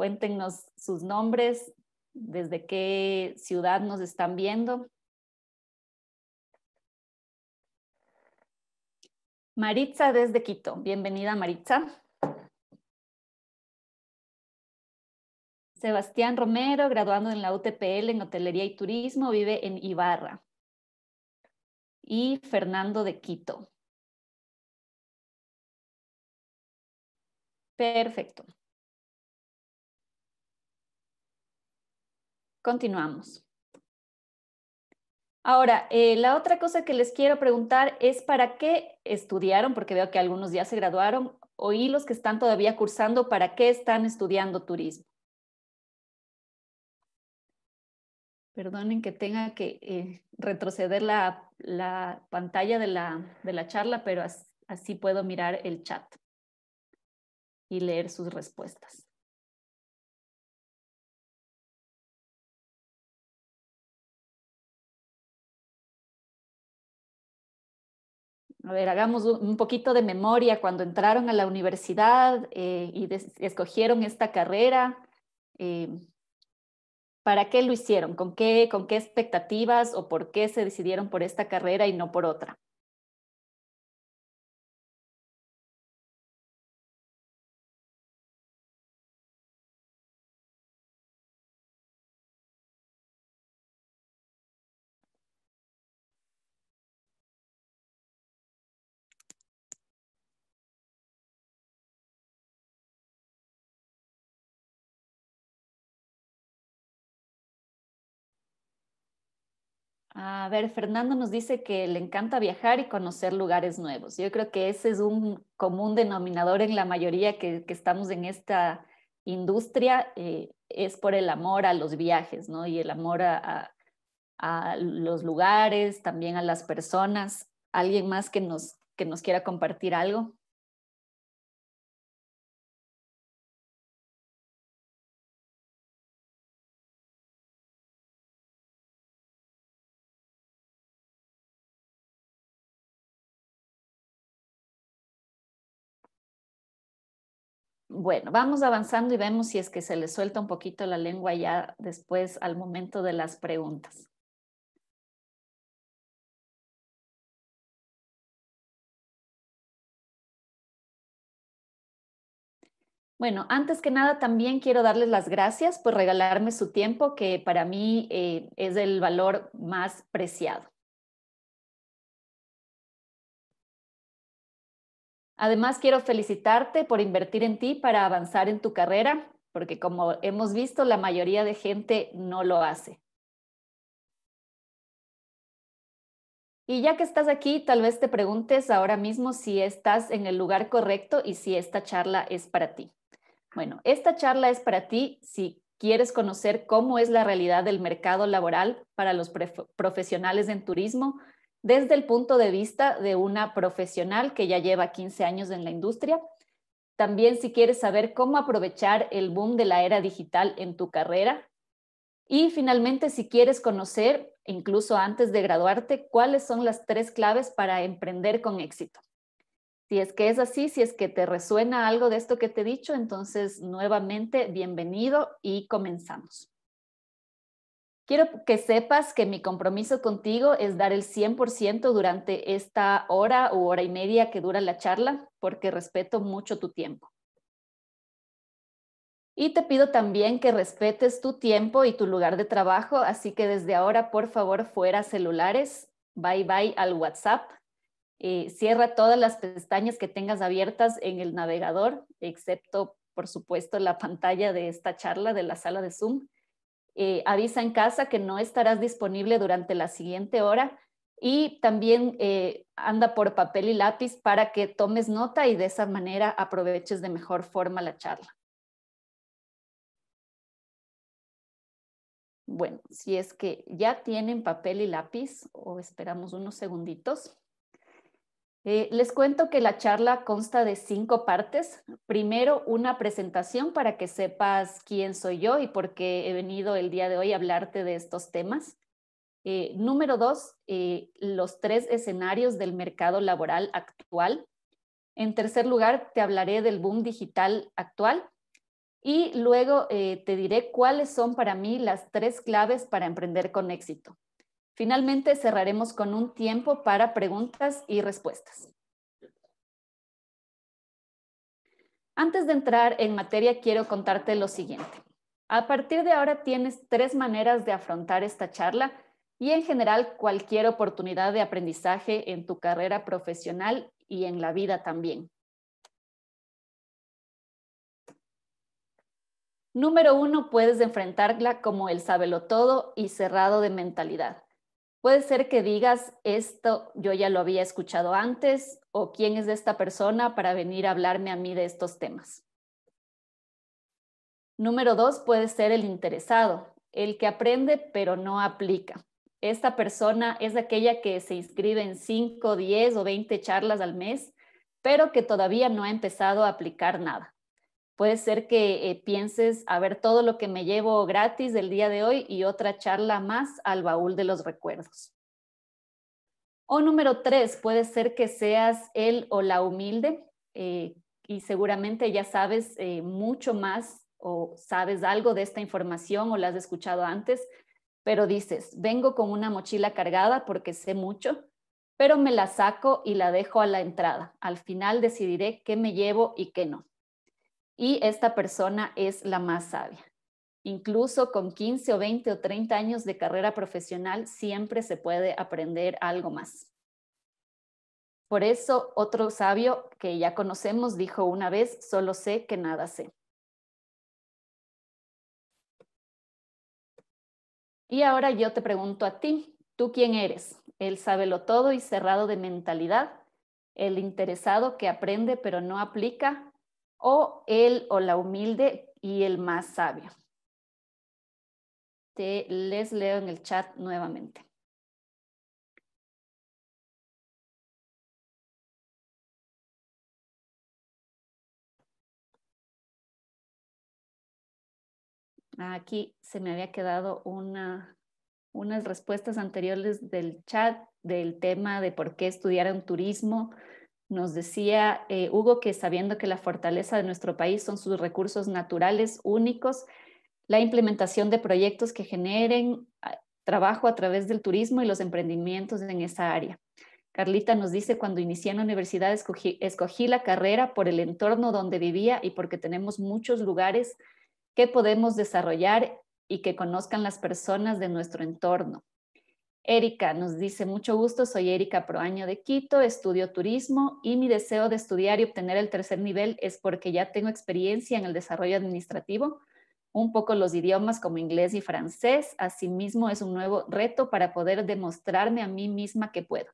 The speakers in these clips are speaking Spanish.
Cuéntenos sus nombres, desde qué ciudad nos están viendo. Maritza desde Quito. Bienvenida, Maritza. Sebastián Romero, graduando en la UTPL en Hotelería y Turismo, vive en Ibarra. Y Fernando de Quito. Perfecto. Continuamos. Ahora, eh, la otra cosa que les quiero preguntar es para qué estudiaron, porque veo que algunos ya se graduaron, oí los que están todavía cursando, ¿para qué están estudiando turismo? Perdonen que tenga que eh, retroceder la, pantalla de la, charla, pero así puedo mirar el chat y leer sus respuestas. a ver, hagamos un poquito de memoria cuando entraron a la universidad eh, y escogieron esta carrera. Eh, ¿Para qué lo hicieron? ¿Con qué, ¿Con qué expectativas o por qué se decidieron por esta carrera y no por otra? A ver, Fernando nos dice que le encanta viajar y conocer lugares nuevos. Yo creo que ese es un común denominador en la mayoría que, estamos en esta industria, eh, es por el amor a los viajes, ¿no? Y el amor a, a, los lugares, también a las personas. ¿Alguien más que nos, que nos quiera compartir algo? Bueno, vamos avanzando y vemos si es que se le suelta un poquito la lengua ya después al momento de las preguntas. Bueno, antes que nada también quiero darles las gracias por regalarme su tiempo, que para mí eh, es el valor más preciado. Además, quiero felicitarte por invertir en ti para avanzar en tu carrera, porque como hemos visto, la mayoría de gente no lo hace. Y ya que estás aquí, tal vez te preguntes ahora mismo si estás en el lugar correcto y si esta charla es para ti. Bueno, esta charla es para ti si quieres conocer cómo es la realidad del mercado laboral para los profesionales en turismo, desde el punto de vista de una profesional que ya lleva 15 años en la industria. También si quieres saber cómo aprovechar el boom de la era digital en tu carrera. Y finalmente, si quieres conocer, incluso antes de graduarte, cuáles son las tres claves para emprender con éxito. Si es que es así, si es que te resuena algo de esto que te he dicho, entonces nuevamente bienvenido y comenzamos. Quiero que sepas que mi compromiso contigo es dar el 100% durante esta hora o hora y media que dura la charla, porque respeto mucho tu tiempo. Y te pido también que respetes tu tiempo y tu lugar de trabajo, así que desde ahora, por favor, fuera celulares, bye bye al WhatsApp, eh, cierra todas las pestañas que tengas abiertas en el navegador, excepto, por supuesto, la pantalla de esta charla de la sala de Zoom. Eh, avisa en casa que no estarás disponible durante la siguiente hora y también eh, anda por papel y lápiz para que tomes nota y de esa manera aproveches de mejor forma la charla. Bueno, si es que ya tienen papel y lápiz o esperamos unos segunditos. Eh, les cuento que la charla consta de cinco partes. Primero, una presentación para que sepas quién soy yo y por qué he venido el día de hoy a hablarte de estos temas. Eh, número dos, eh, los tres escenarios del mercado laboral actual. En tercer lugar, te hablaré del boom digital actual. Y luego te diré cuáles son para mí las tres claves para emprender con éxito. Finalmente cerraremos con un tiempo para preguntas y respuestas. Antes de entrar en materia, quiero contarte lo siguiente. A partir de ahora tienes tres maneras de afrontar esta charla y en general cualquier oportunidad de aprendizaje en tu carrera profesional y en la vida también. Número uno, puedes enfrentarla como el todo y cerrado de mentalidad. Puede ser que digas, esto yo ya lo había escuchado antes, o quién es esta persona para venir a hablarme a mí de estos temas. Número dos, puede ser el interesado, el que aprende pero no aplica. Esta persona es aquella que se inscribe en 5, 10 o 20 charlas al mes, pero que todavía no ha empezado a aplicar nada. Puede ser que eh, pienses, a ver, todo lo que me llevo gratis del día de hoy y otra charla más al baúl de los recuerdos. O número tres, puede ser que seas él o la humilde eh, y seguramente ya sabes eh, mucho más o sabes algo de esta información o la has escuchado antes, pero dices, vengo con una mochila cargada porque sé mucho, pero me la saco y la dejo a la entrada. Al final decidiré qué me llevo y qué no y esta persona es la más sabia. Incluso con 15 o 20 o 30 años de carrera profesional siempre se puede aprender algo más. Por eso otro sabio que ya conocemos dijo una vez, solo sé que nada sé. Y ahora yo te pregunto a ti, ¿tú quién eres? El sábelo todo y cerrado de mentalidad, el interesado que aprende pero no aplica, o el o la humilde y el más sabio. Te les leo en el chat nuevamente. Aquí se me había quedado una, unas respuestas anteriores del chat del tema de por qué estudiaron turismo nos decía eh, Hugo que sabiendo que la fortaleza de nuestro país son sus recursos naturales únicos, la implementación de proyectos que generen ah, trabajo a través del turismo y los emprendimientos en esa área. Carlita nos dice, cuando inicié en la universidad escogí la carrera por el entorno donde vivía y porque tenemos muchos lugares que podemos desarrollar y que conozcan las personas de nuestro entorno. Erika nos dice, mucho gusto, soy Erika Proaño de Quito, estudio turismo y mi deseo de estudiar y obtener el tercer nivel es porque ya tengo experiencia en el desarrollo administrativo, un poco los idiomas como inglés y francés. Asimismo, es un nuevo reto para poder demostrarme a mí misma que puedo.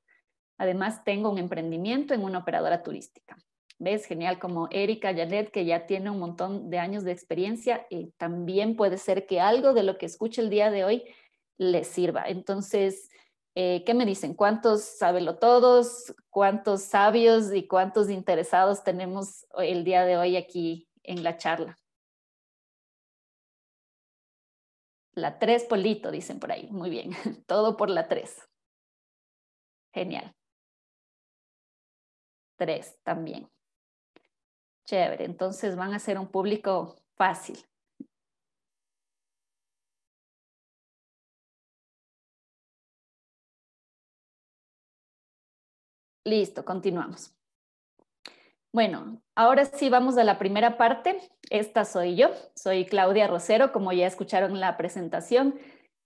Además, tengo un emprendimiento en una operadora turística. ¿Ves? Genial, como Erika Janet, que ya tiene un montón de años de experiencia, y también puede ser que algo de lo que escuche el día de hoy les sirva. Entonces, eh, ¿qué me dicen? ¿Cuántos sábelo todos? ¿Cuántos sabios y cuántos interesados tenemos el día de hoy aquí en la charla? La tres, Polito, dicen por ahí. Muy bien, todo por la tres. Genial. Tres también. Chévere, entonces van a ser un público fácil. Listo, continuamos. Bueno, ahora sí vamos a la primera parte. Esta soy yo, soy Claudia Rosero, como ya escucharon en la presentación,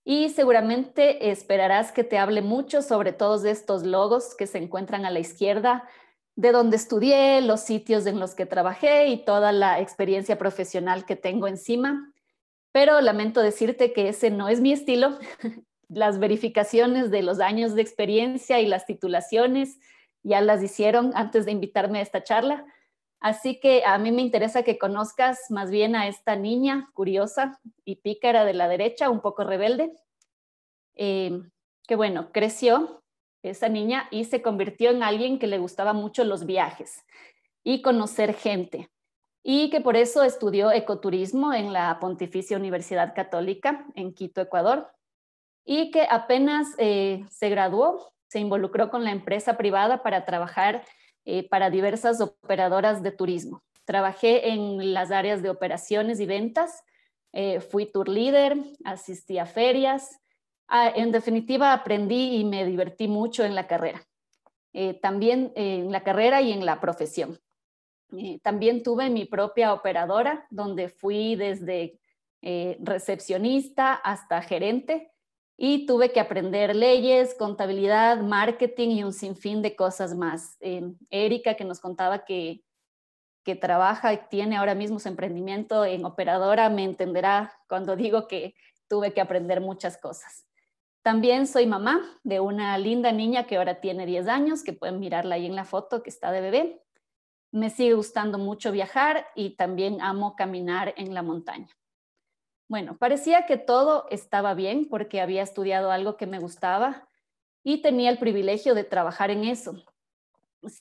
y seguramente esperarás que te hable mucho sobre todos estos logos que se encuentran a la izquierda, de donde estudié, los sitios en los que trabajé y toda la experiencia profesional que tengo encima. Pero lamento decirte que ese no es mi estilo. Las verificaciones de los años de experiencia y las titulaciones ya las hicieron antes de invitarme a esta charla. Así que a mí me interesa que conozcas más bien a esta niña curiosa y pícara de la derecha, un poco rebelde, eh, que bueno, creció esa niña y se convirtió en alguien que le gustaba mucho los viajes y conocer gente y que por eso estudió ecoturismo en la Pontificia Universidad Católica en Quito, Ecuador, y que apenas eh, se graduó, se involucró con la empresa privada para trabajar eh, para diversas operadoras de turismo. Trabajé en las áreas de operaciones y ventas, eh, fui tour leader, asistí a ferias. Ah, en definitiva, aprendí y me divertí mucho en la carrera. Eh, también en la carrera y en la profesión. también tuve mi propia operadora, donde fui desde recepcionista hasta gerente y tuve que aprender leyes, contabilidad, marketing y un sinfín de cosas más. Em, Erika, que nos contaba que, que trabaja y tiene ahora mismo su emprendimiento en operadora, me entenderá cuando digo que tuve que aprender muchas cosas. También soy mamá de una linda niña que ahora tiene 10 años, que pueden mirarla ahí en la foto que está de bebé. Me sigue gustando mucho viajar y también amo caminar en la montaña. Bueno, parecía que todo estaba bien porque había estudiado algo que me gustaba y tenía el privilegio de trabajar en eso.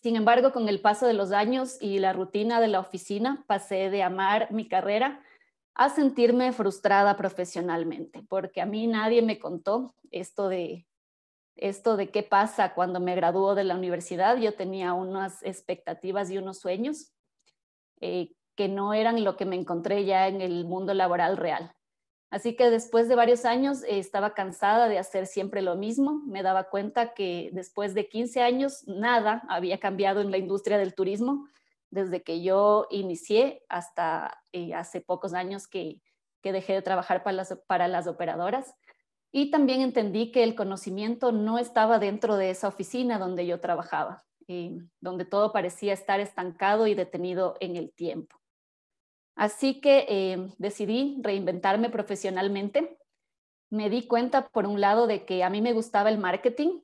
Sin embargo, con el paso de los años y la rutina de la oficina, pasé de amar mi carrera a sentirme frustrada profesionalmente, porque a mí nadie me contó esto de qué pasa cuando me graduó de la universidad. Yo tenía unas expectativas y unos sueños eh, que no eran lo que me encontré ya en el mundo laboral real. Así que después de varios años eh, estaba cansada de hacer siempre lo mismo. Me daba cuenta que después de 15 años nada había cambiado en la industria del turismo desde que yo inicié hasta eh, hace pocos años que, dejé de trabajar para las, operadoras. Y también entendí que el conocimiento no estaba dentro de esa oficina donde yo trabajaba, eh, donde todo parecía estar estancado y detenido en el tiempo. Así que eh, decidí reinventarme profesionalmente. Me di cuenta, por un lado, de que a mí me gustaba el marketing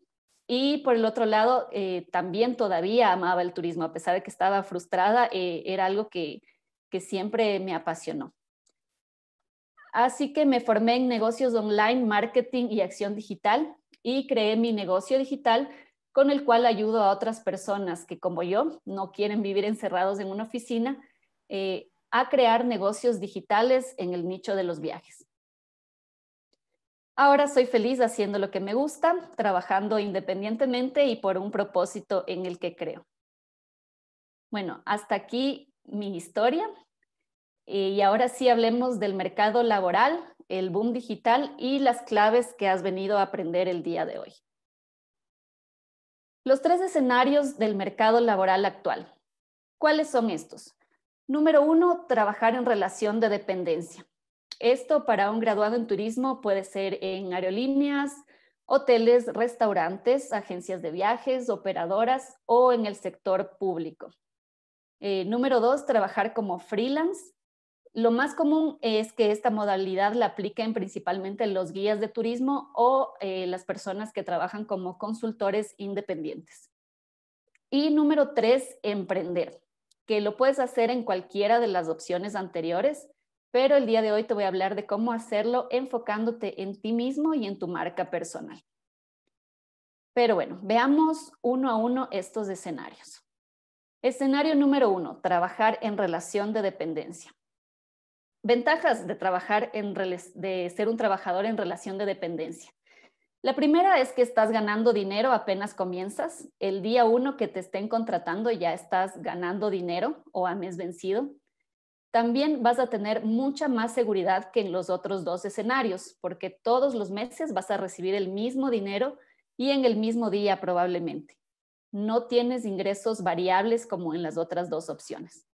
y por el otro lado, eh, también todavía amaba el turismo, a pesar de que estaba frustrada, eh, era algo que, siempre me apasionó. Así que me formé en negocios online, marketing y acción digital y creé mi negocio digital con el cual ayudo a otras personas que, como yo, no quieren vivir encerrados en una oficina, a crear negocios digitales en el nicho de los viajes. Ahora soy feliz haciendo lo que me gusta, trabajando independientemente y por un propósito en el que creo. Bueno, hasta aquí mi historia. Eh, y ahora sí hablemos del mercado laboral, el boom digital y las claves que has venido a aprender el día de hoy. Los tres escenarios del mercado laboral actual. ¿Cuáles son estos? Número uno, trabajar en relación de dependencia. Esto para un graduado en turismo puede ser en aerolíneas, hoteles, restaurantes, agencias de viajes, operadoras o en el sector público. Eh, número dos, trabajar como freelance. Lo más común es que esta modalidad la apliquen principalmente los guías de turismo o eh, las personas que trabajan como consultores independientes. Y número tres, emprender que lo puedes hacer en cualquiera de las opciones anteriores, pero el día de hoy te voy a hablar de cómo hacerlo enfocándote en ti mismo y en tu marca personal. Pero bueno, veamos uno a uno estos escenarios. Escenario número uno, trabajar en relación de dependencia. Ventajas de trabajar en de ser un trabajador en relación de dependencia. La primera es que estás ganando dinero apenas comienzas. El día uno que te estén contratando ya estás ganando dinero o a mes vencido. También vas a tener mucha más seguridad que en los otros dos escenarios, porque todos los meses vas a recibir el mismo dinero y en el mismo día probablemente. No tienes ingresos variables como en las otras dos opciones.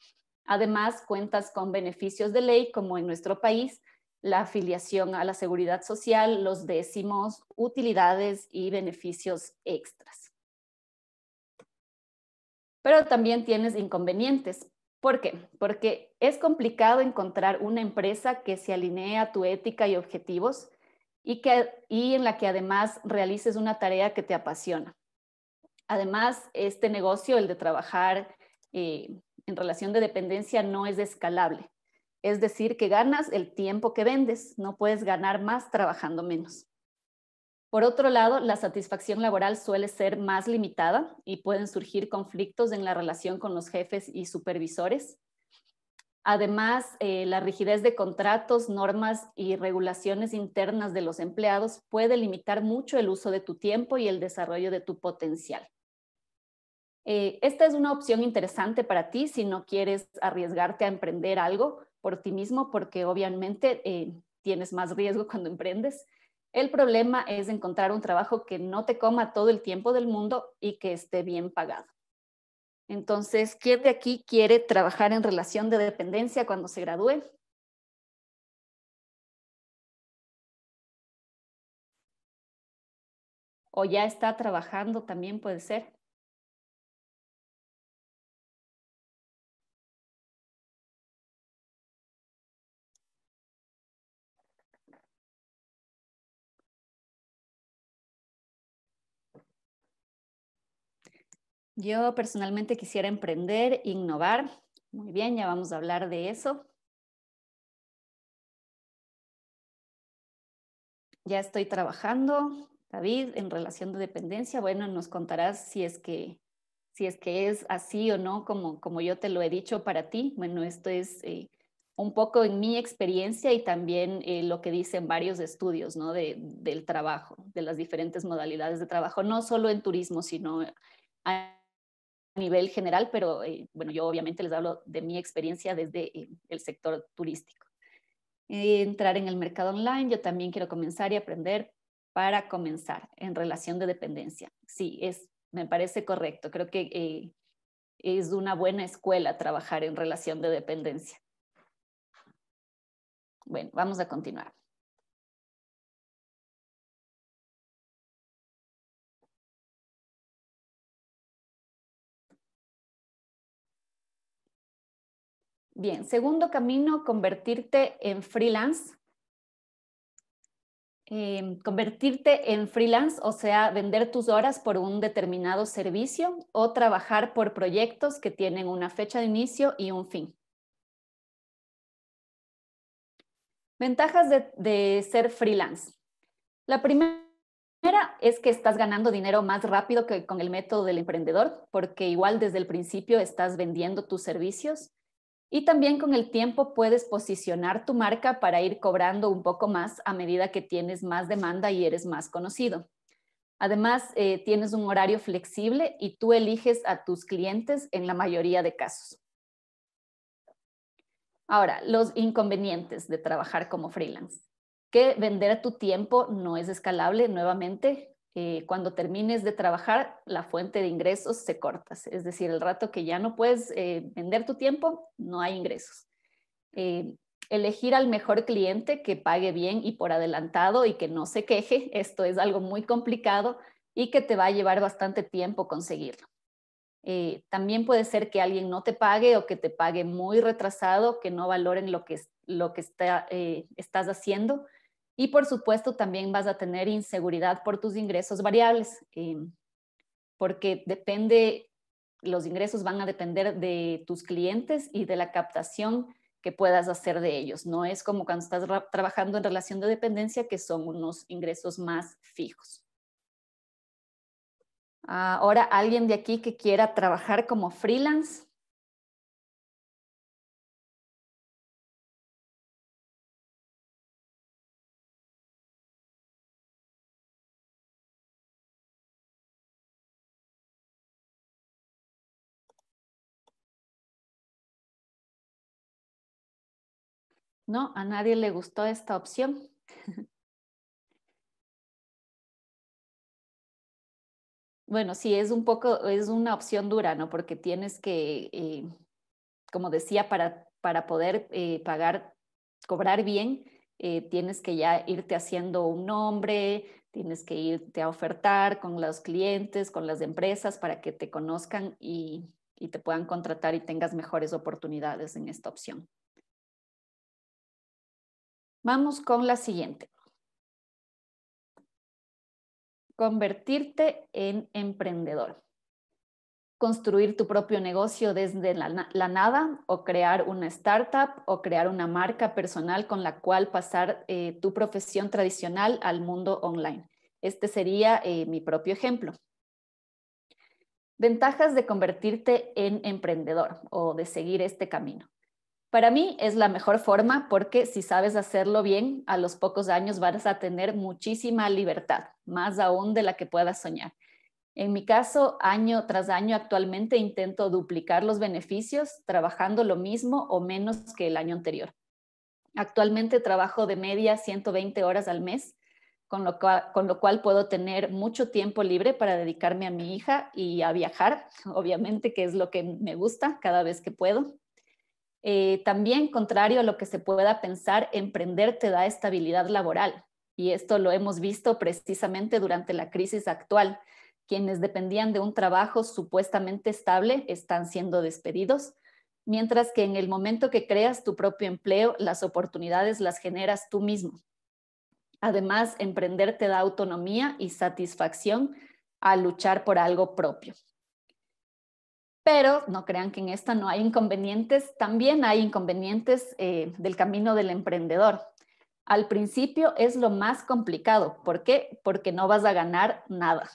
Además, cuentas con beneficios de ley como en nuestro país, la afiliación a la seguridad social, los décimos, utilidades y beneficios extras. Pero también tienes inconvenientes. ¿Por qué? Porque es complicado encontrar una empresa que se alinee a tu ética y objetivos y, en la que además realices una tarea que te apasiona. Además, este negocio, el de trabajar eh, en relación de dependencia, no es escalable es decir, que ganas el tiempo que vendes, no puedes ganar más trabajando menos. Por otro lado, la satisfacción laboral suele ser más limitada y pueden surgir conflictos en la relación con los jefes y supervisores. Además, eh, la rigidez de contratos, normas y regulaciones internas de los empleados puede limitar mucho el uso de tu tiempo y el desarrollo de tu potencial. Eh, esta es una opción interesante para ti si no quieres arriesgarte a emprender algo, por ti mismo porque obviamente eh, tienes más riesgo cuando emprendes. El problema es encontrar un trabajo que no te coma todo el tiempo del mundo y que esté bien pagado. Entonces, ¿quién de aquí quiere trabajar en relación de dependencia cuando se gradúe? O ya está trabajando también puede ser. Yo personalmente quisiera emprender, innovar. Muy bien, ya vamos a hablar de eso. Ya estoy trabajando, David, en relación de dependencia. Bueno, nos contarás si es que, si es, que es así o no, como, como yo te lo he dicho para ti. Bueno, esto es eh, un poco en mi experiencia y también eh, lo que dicen varios estudios ¿no? del trabajo, de las diferentes modalidades de trabajo, no solo en turismo, sino nivel general, pero eh, bueno, yo obviamente les hablo de mi experiencia desde eh, el sector turístico. Eh, entrar en el mercado online, yo también quiero comenzar y aprender para comenzar en relación de dependencia. Sí, es, me parece correcto. Creo que es una buena escuela trabajar en relación de dependencia. Bueno, vamos a continuar. Bien, segundo camino, convertirte en freelance. Em, convertirte en freelance, o sea, vender tus horas por un determinado servicio o trabajar por proyectos que tienen una fecha de inicio y un fin. Ventajas de ser freelance. La primera es que estás ganando dinero más rápido que con el método del emprendedor, porque igual desde el principio estás vendiendo tus servicios. Y también con el tiempo puedes posicionar tu marca para ir cobrando un poco más a medida que tienes más demanda y eres más conocido. Además, eh, tienes un horario flexible y tú eliges a tus clientes en la mayoría de casos. Ahora, los inconvenientes de trabajar como freelance. Que vender a tu tiempo no es escalable, nuevamente, eh, cuando termines de trabajar, la fuente de ingresos se corta. Es decir, el rato que ya no puedes eh, vender tu tiempo, no hay ingresos. Eh, elegir al mejor cliente que pague bien y por adelantado y que no se queje. Esto es algo muy complicado y que te va a llevar bastante tiempo conseguirlo. también puede ser que alguien no te pague o que te pague muy retrasado, que no valoren lo que, estás haciendo y por supuesto también vas a tener inseguridad por tus ingresos variables, eh, porque depende, los ingresos van a depender de tus clientes y de la captación que puedas hacer de ellos. No es como cuando estás trabajando en relación de dependencia, que son unos ingresos más fijos. Ahora, alguien de aquí que quiera trabajar como freelance, No, a nadie le gustó esta opción. Bueno, sí, es un poco, es una opción dura, ¿no? Porque tienes que, eh, como decía, para, para poder eh, pagar, cobrar bien, eh, tienes que ya irte haciendo un nombre, tienes que irte a ofertar con los clientes, con las empresas, para que te conozcan y te puedan contratar y tengas mejores oportunidades en esta opción. Vamos con la siguiente. Convertirte en emprendedor. Construir tu propio negocio desde la, nada o crear una startup o crear una marca personal con la cual pasar eh, tu profesión tradicional al mundo online. Este sería eh, mi propio ejemplo. Ventajas de convertirte en emprendedor o de seguir este camino. Para mí es la mejor forma porque si sabes hacerlo bien, a los pocos años vas a tener muchísima libertad, más aún de la que puedas soñar. En mi caso, año tras año actualmente intento duplicar los beneficios trabajando lo mismo o menos que el año anterior. Actualmente trabajo de media 120 horas al mes, con lo, cual, puedo tener mucho tiempo libre para dedicarme a mi hija y a viajar, obviamente que es lo que me gusta cada vez que puedo. Eh, también, contrario a lo que se pueda pensar, emprender te da estabilidad laboral. Y esto lo hemos visto precisamente durante la crisis actual. Quienes dependían de un trabajo supuestamente estable están siendo despedidos, mientras que en el momento que creas tu propio empleo, las oportunidades las generas tú mismo. Además, emprender te da autonomía y satisfacción al luchar por algo propio pero no crean que en esta no hay inconvenientes, también hay inconvenientes eh, del camino del emprendedor. Al principio es lo más complicado. ¿Por qué? Porque no vas a ganar nada.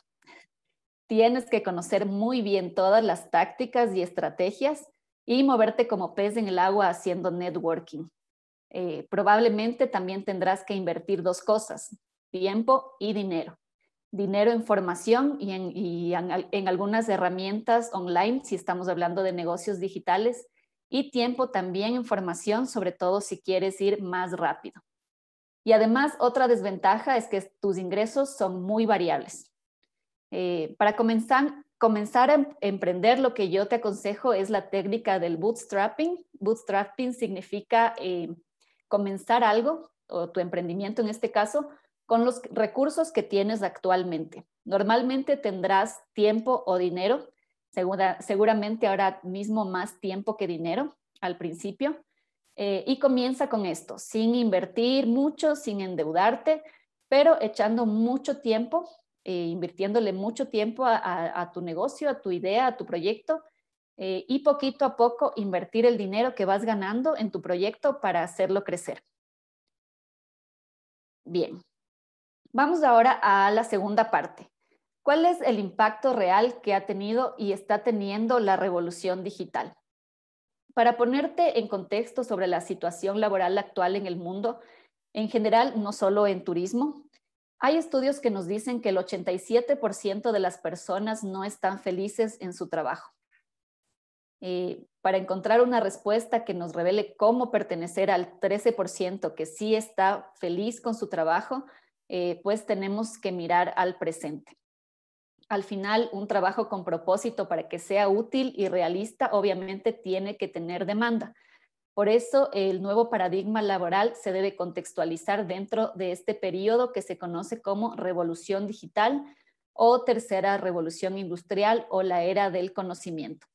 Tienes que conocer muy bien todas las tácticas y estrategias y moverte como pez en el agua haciendo networking. Eh, probablemente también tendrás que invertir dos cosas, tiempo y dinero dinero en formación y, en, algunas herramientas online, si estamos hablando de negocios digitales, y tiempo también en formación, sobre todo si quieres ir más rápido. Y además, otra desventaja es que tus ingresos son muy variables. Eh, para comenzar, a emprender, lo que yo te aconsejo es la técnica del bootstrapping. Bootstrapping significa eh, comenzar algo, o tu emprendimiento en este caso, con los recursos que tienes actualmente. Normalmente tendrás tiempo o dinero, seguramente ahora mismo más tiempo que dinero al principio. Eh, y comienza con esto, sin invertir mucho, sin endeudarte, pero echando mucho tiempo, eh, invirtiéndole mucho tiempo a, tu negocio, a tu idea, a tu proyecto, eh, y poquito a poco invertir el dinero que vas ganando en tu proyecto para hacerlo crecer. Bien, Vamos ahora a la segunda parte. ¿Cuál es el impacto real que ha tenido y está teniendo la revolución digital? Para ponerte en contexto sobre la situación laboral actual en el mundo, en general, no solo en turismo, hay estudios que nos dicen que el 87% de las personas no están felices en su trabajo. Eh, para encontrar una respuesta que nos revele cómo pertenecer al 13% que sí está feliz con su trabajo, eh, pues tenemos que mirar al presente. Al final, un trabajo con propósito para que sea útil y realista, obviamente tiene que tener demanda. Por eso, el nuevo paradigma laboral se debe contextualizar dentro de este periodo que se conoce como revolución digital o tercera revolución industrial o la era del conocimiento.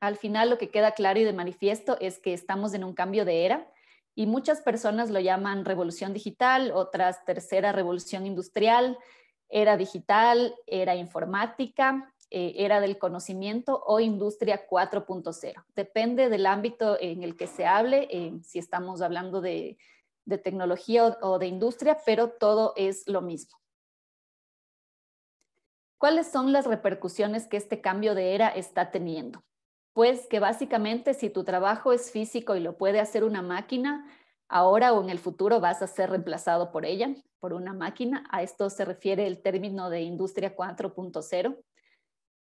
Al final, lo que queda claro y de manifiesto es que estamos en un cambio de era y muchas personas lo llaman revolución digital, otras tercera revolución industrial, era digital, era informática, eh, era del conocimiento o industria 4.0. Depende del ámbito en el que se hable, eh, si estamos hablando de, tecnología o de industria, pero todo es lo mismo. ¿Cuáles son las repercusiones que este cambio de era está teniendo? Pues que básicamente si tu trabajo es físico y lo puede hacer una máquina, ahora o en el futuro vas a ser reemplazado por ella, por una máquina. A esto se refiere el término de industria 4.0.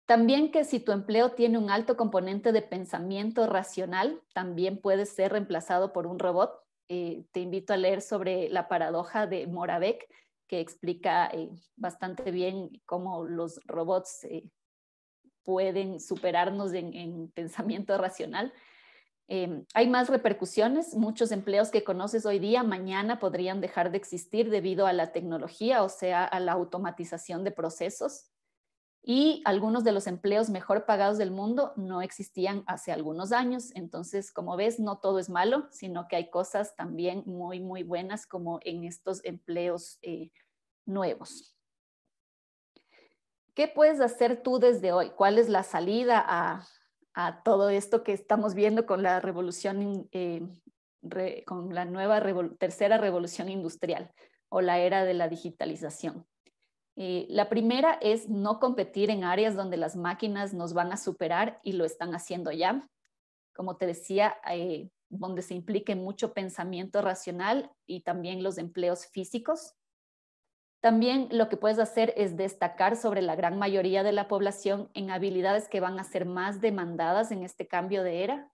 También que si tu empleo tiene un alto componente de pensamiento racional, también puedes ser reemplazado por un robot. Eh, te invito a leer sobre la paradoja de Moravec, que explica eh, bastante bien cómo los robots eh, pueden superarnos en, pensamiento racional. Eh, hay más repercusiones, muchos empleos que conoces hoy día mañana podrían dejar de existir debido a la tecnología, o sea, a la automatización de procesos. Y algunos de los empleos mejor pagados del mundo no existían hace algunos años. Entonces, como ves, no todo es malo, sino que hay cosas también muy, muy buenas como en estos empleos eh, nuevos. ¿Qué puedes hacer tú desde hoy? ¿Cuál es la salida a, todo esto que estamos viendo con la revolución, eh, con la nueva tercera revolución industrial o la era de la digitalización? Eh, la primera es no competir en áreas donde las máquinas nos van a superar y lo están haciendo ya. Como te decía, eh, donde se implique mucho pensamiento racional y también los empleos físicos. También lo que puedes hacer es destacar sobre la gran mayoría de la población en habilidades que van a ser más demandadas en este cambio de era.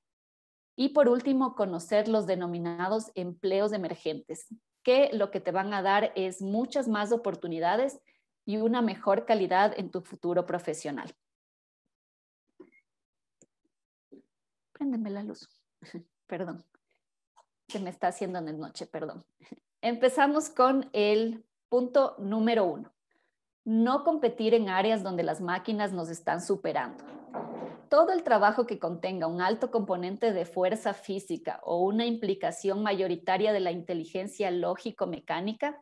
Y por último, conocer los denominados empleos emergentes, que lo que te van a dar es muchas más oportunidades y una mejor calidad en tu futuro profesional. Préndeme la luz, perdón, se me está haciendo en el noche, perdón. Empezamos con el Punto número uno, no competir en áreas donde las máquinas nos están superando. Todo el trabajo que contenga un alto componente de fuerza física o una implicación mayoritaria de la inteligencia lógico-mecánica,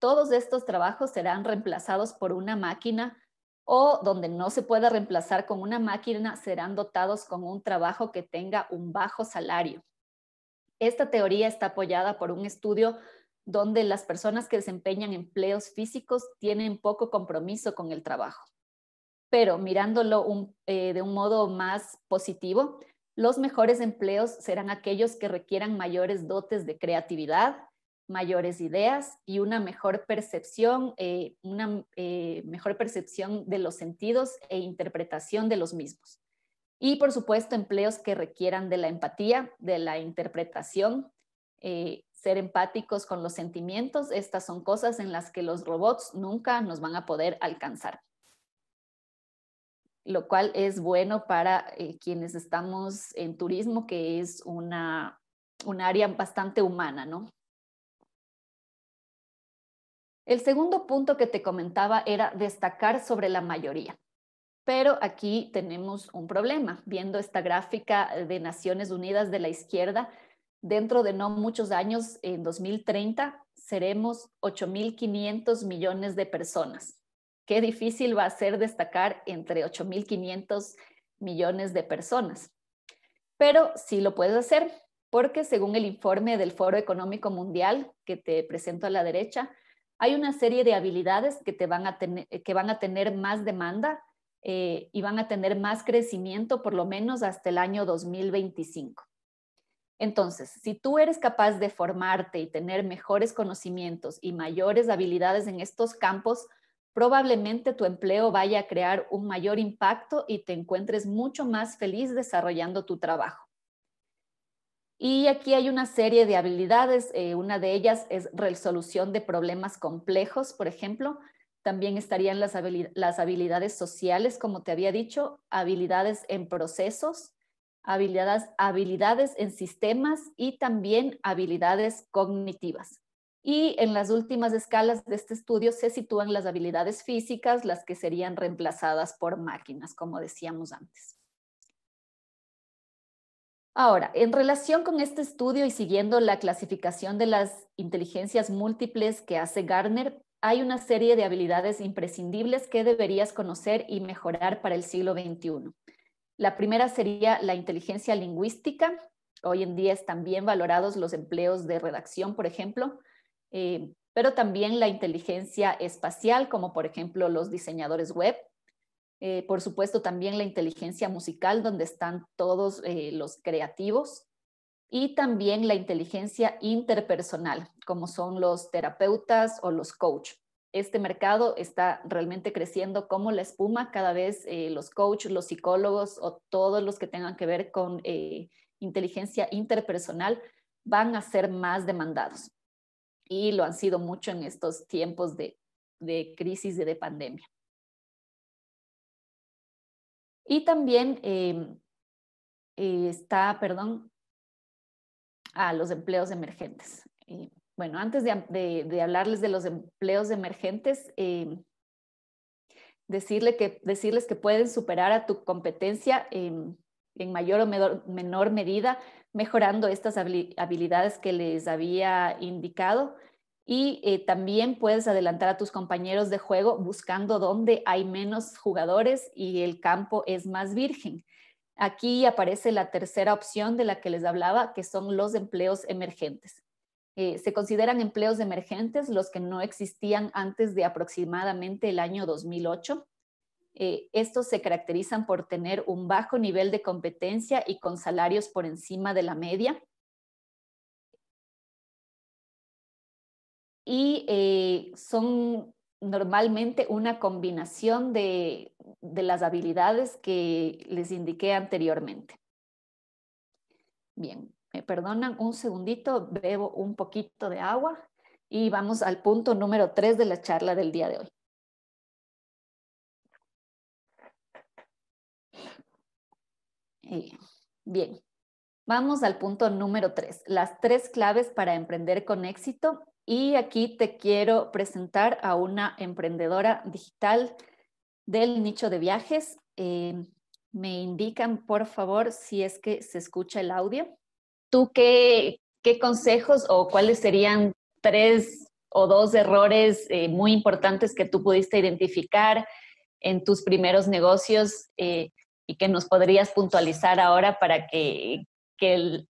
todos estos trabajos serán reemplazados por una máquina o donde no se pueda reemplazar con una máquina, serán dotados con un trabajo que tenga un bajo salario. Esta teoría está apoyada por un estudio donde las personas que desempeñan empleos físicos tienen poco compromiso con el trabajo. Pero mirándolo eh, de un modo más positivo, los mejores empleos serán aquellos que requieran mayores dotes de creatividad, mayores ideas y una mejor percepción, eh, una eh, mejor percepción de los sentidos e interpretación de los mismos. Y por supuesto, empleos que requieran de la empatía, de la interpretación, ser empáticos con los sentimientos, estas son cosas en las que los robots nunca nos van a poder alcanzar. Lo cual es bueno para eh, quienes estamos en turismo, que es una, un área bastante humana, ¿no? El segundo punto que te comentaba era destacar sobre la mayoría. Pero aquí tenemos un problema. Viendo esta gráfica de Naciones Unidas de la izquierda, dentro de no muchos años, en 2030, seremos 8.500 millones de personas. Qué difícil va a ser destacar entre 8.500 millones de personas. Pero sí lo puedes hacer, porque según el informe del Foro Económico Mundial que te presento a la derecha, hay una serie de habilidades que, te van, a tener, que van a tener más demanda eh, y van a tener más crecimiento, por lo menos hasta el año 2025. Entonces, si tú eres capaz de formarte y tener mejores conocimientos y mayores habilidades en estos campos, probablemente tu empleo vaya a crear un mayor impacto y te encuentres mucho más feliz desarrollando tu trabajo. Y aquí hay una serie de habilidades, eh, una de ellas es resolución de problemas complejos, por ejemplo. También estarían las, habilidades sociales, como te había dicho, habilidades en procesos, habilidades, en sistemas y también habilidades cognitivas. Y en las últimas escalas de este estudio se sitúan las habilidades físicas, las que serían reemplazadas por máquinas, como decíamos antes. Ahora, en relación con este estudio y siguiendo la clasificación de las inteligencias múltiples que hace Gardner, hay una serie de habilidades imprescindibles que deberías conocer y mejorar para el siglo XXI. La primera sería la inteligencia lingüística. Hoy en día están bien valorados los empleos de redacción, por ejemplo, eh, pero también la inteligencia espacial, como por ejemplo los diseñadores web. Eh, por supuesto, también la inteligencia musical, donde están todos eh, los creativos. Y también la inteligencia interpersonal, como son los terapeutas o los coaches este mercado está realmente creciendo como la espuma. Cada vez eh, los coaches, los psicólogos o todos los que tengan que ver con eh, inteligencia interpersonal van a ser más demandados. Y lo han sido mucho en estos tiempos de, crisis y de pandemia. Y también em, eh, está, perdón, a los empleos emergentes bueno, antes de, hablarles de los empleos emergentes, eh, decirles que pueden superar a tu competencia eh, en mayor o menor, medida, mejorando estas habilidades que les había indicado. Y eh, también puedes adelantar a tus compañeros de juego buscando dónde hay menos jugadores y el campo es más virgen. Aquí aparece la tercera opción de la que les hablaba, que son los empleos emergentes. Eh, se consideran empleos emergentes los que no existían antes de aproximadamente el año 2008. Eh, estos se caracterizan por tener un bajo nivel de competencia y con salarios por encima de la media. Y eh, son normalmente una combinación de, de, las habilidades que les indiqué anteriormente. Bien, eh, perdonan un segundito, bebo un poquito de agua y vamos al punto número 3 de la charla del día de hoy. Eh, bien, vamos al punto número 3, las tres claves para emprender con éxito. Y aquí te quiero presentar a una emprendedora digital del nicho de viajes. Eh, me indican, por favor, si es que se escucha el audio. ¿tú qué, consejos o cuáles serían tres o dos errores eh, muy importantes que tú pudiste identificar en tus primeros negocios eh, y que nos podrías puntualizar ahora para que,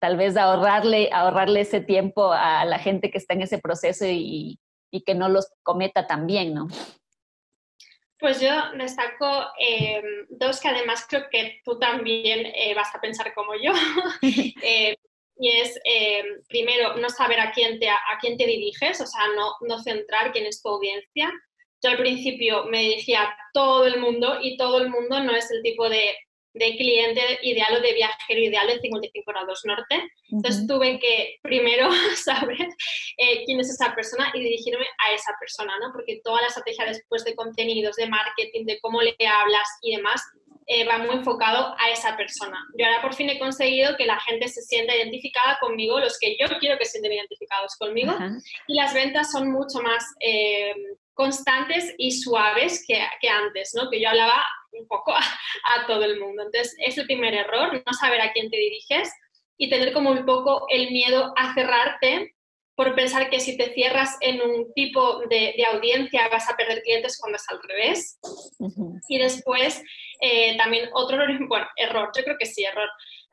tal vez ahorrarle, ahorrarle ese tiempo a la gente que está en ese proceso y, que no los cometa también, ¿no? Pues yo destaco em, dos que además creo que tú también eh, vas a pensar como yo. y es eh, primero no saber a quién te, a quién te diriges, o sea, no, no centrar quién es tu audiencia. Yo al principio me dirigía a todo el mundo y todo el mundo no es el tipo de, de cliente ideal o de viajero ideal de 55 grados norte. Entonces tuve que primero saber eh, quién es esa persona y dirigirme a esa persona, ¿no? Porque toda la estrategia después de contenidos, de marketing, de cómo le hablas y demás, eh, va muy enfocado a esa persona. Yo ahora por fin he conseguido que la gente se sienta identificada conmigo, los que yo quiero que se sientan identificados conmigo, y las ventas son mucho más eh, constantes y suaves que, antes, ¿no? que yo hablaba un poco a, a, todo el mundo. Entonces, es el primer error, no saber a quién te diriges y tener como un poco el miedo a cerrarte por pensar que si te cierras en un tipo de, audiencia vas a perder clientes cuando es al revés. Y después, eh, también otro bueno, error, yo creo que sí, error.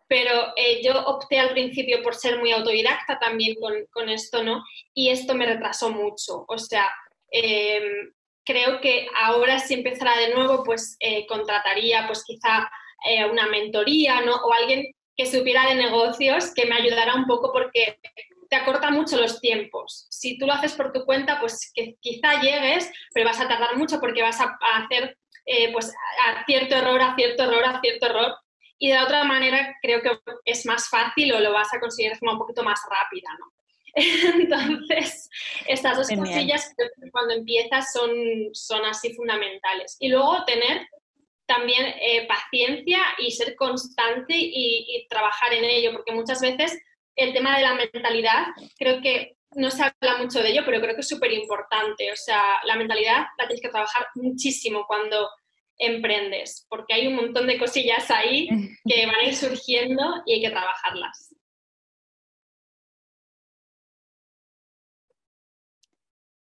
Pero eh, yo opté al principio por ser muy autodidacta también con, con esto, ¿no? Y esto me retrasó mucho. O sea, em, creo que ahora si empezara de nuevo, pues eh, contrataría pues quizá una mentoría, ¿no? O alguien que supiera de negocios que me ayudara un poco porque te acorta mucho los tiempos. Si tú lo haces por tu cuenta, pues que quizá llegues, pero vas a tardar mucho porque vas a, hacer eh, pues, a cierto error, a cierto error, a cierto error. Y de otra manera creo que es más fácil o lo vas a conseguir de un poquito más rápida, ¿no? Entonces, estas dos cosillas cuando empiezas son, son así fundamentales. Y luego tener también eh, paciencia y ser constante y trabajar en ello, porque muchas veces el tema de la mentalidad, creo que no se habla mucho de ello, pero creo que es súper importante. O sea, la mentalidad la tienes que trabajar muchísimo cuando emprendes, porque hay un montón de cosillas ahí que van a ir surgiendo y hay que trabajarlas.